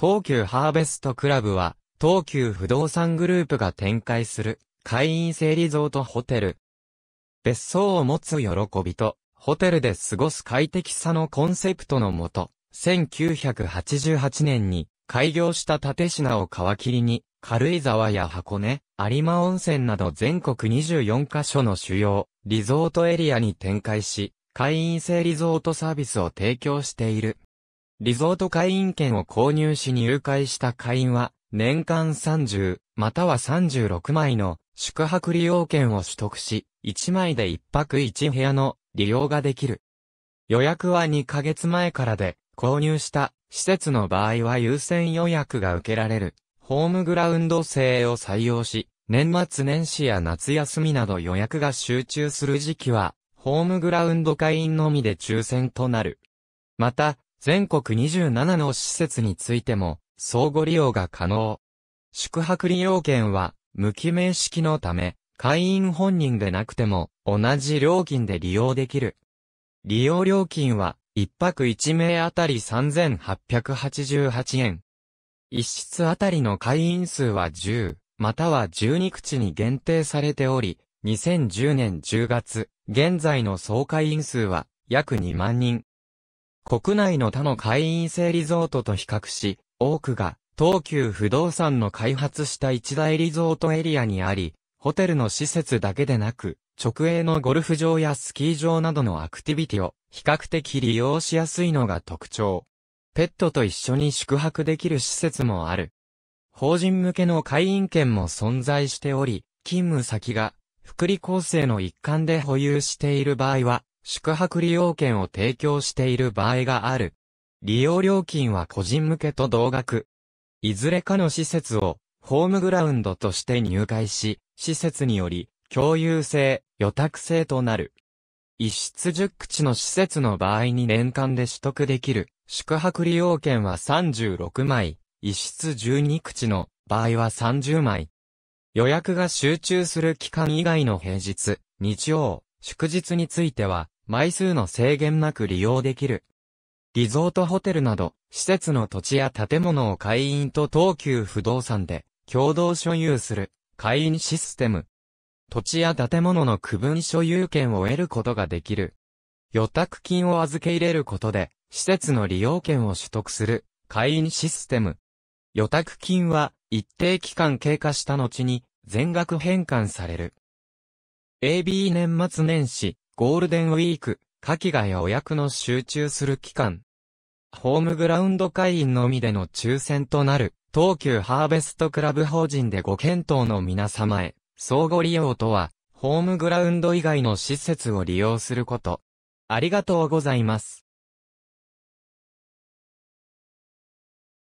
東急ハーベストクラブは、東急不動産グループが展開する会員制リゾートホテル。別荘を持つ喜びと、ホテルで過ごす快適さのコンセプトのもと、1988年に開業した立品を皮切りに、軽井沢や箱根、有馬温泉など全国24カ所の主要、リゾートエリアに展開し、会員制リゾートサービスを提供している。リゾート会員券を購入し入会した会員は、年間30、または36枚の宿泊利用券を取得し、1枚で1泊1部屋の利用ができる。予約は2ヶ月前からで、購入した施設の場合は優先予約が受けられる。ホームグラウンド制を採用し、年末年始や夏休みなど予約が集中する時期は、ホームグラウンド会員のみで抽選となる。また、全国27の施設についても、相互利用が可能。宿泊利用券は、無記名式のため、会員本人でなくても、同じ料金で利用できる。利用料金は、一泊一名あたり3888円。一室あたりの会員数は10、または12口に限定されており、2010年10月、現在の総会員数は、約2万人。国内の他の会員制リゾートと比較し、多くが東急不動産の開発した一大リゾートエリアにあり、ホテルの施設だけでなく、直営のゴルフ場やスキー場などのアクティビティを比較的利用しやすいのが特徴。ペットと一緒に宿泊できる施設もある。法人向けの会員権も存在しており、勤務先が福利厚生の一環で保有している場合は、宿泊利用券を提供している場合がある。利用料金は個人向けと同額。いずれかの施設をホームグラウンドとして入会し、施設により共有制、予託制となる。一室10口の施設の場合に年間で取得できる宿泊利用券は36枚、一室12口の場合は30枚。予約が集中する期間以外の平日、日曜、祝日については、枚数の制限なく利用できる。リゾートホテルなど、施設の土地や建物を会員と東急不動産で共同所有する会員システム。土地や建物の区分所有権を得ることができる。予託金を預け入れることで、施設の利用権を取得する会員システム。予託金は一定期間経過した後に全額返還される。AB 年末年始ゴールデンウィーク、夏季がお役の集中する期間。ホームグラウンド会員のみでの抽選となる、東急ハーベストクラブ法人でご検討の皆様へ、相互利用とは、ホームグラウンド以外の施設を利用すること。ありがとうございます。